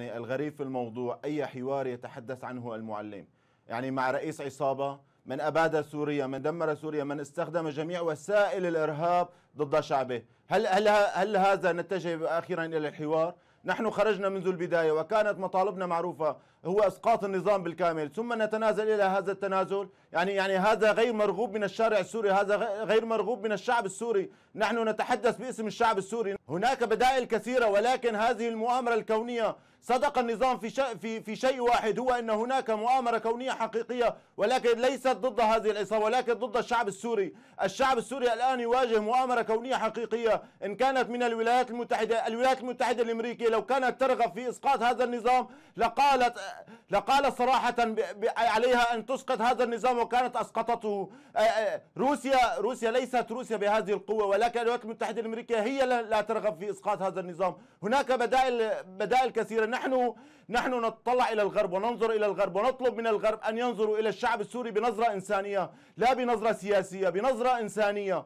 يعني الغريب في الموضوع أي حوار يتحدث عنه المعلم يعني مع رئيس عصابة من أباد سوريا من دمر سوريا من استخدم جميع وسائل الإرهاب ضد شعبه هل, هل, هل هذا نتجه أخيرا إلى الحوار؟ نحن خرجنا منذ البداية وكانت مطالبنا معروفة هو إسقاط النظام بالكامل ثم نتنازل إلى هذا التنازل يعني يعني هذا غير مرغوب من الشارع السوري هذا غير مرغوب من الشعب السوري نحن نتحدث باسم الشعب السوري هناك بدائل كثيرة ولكن هذه المؤامرة الكونية صدق النظام في شيء في في شيء واحد هو ان هناك مؤامره كونيه حقيقيه ولكن ليست ضد هذه العصابه ولكن ضد الشعب السوري، الشعب السوري الان يواجه مؤامره كونيه حقيقيه ان كانت من الولايات المتحده، الولايات المتحده الامريكيه لو كانت ترغب في اسقاط هذا النظام لقالت لقالت صراحه عليها ان تسقط هذا النظام وكانت اسقطته. روسيا روسيا ليست روسيا بهذه القوه ولكن الولايات المتحده الامريكيه هي لا ترغب في اسقاط هذا النظام، هناك بدائل بدائل كثيره نحن نحن نطلع إلى الغرب وننظر إلى الغرب ونطلب من الغرب أن ينظروا إلى الشعب السوري بنظرة إنسانية لا بنظرة سياسية بنظرة إنسانية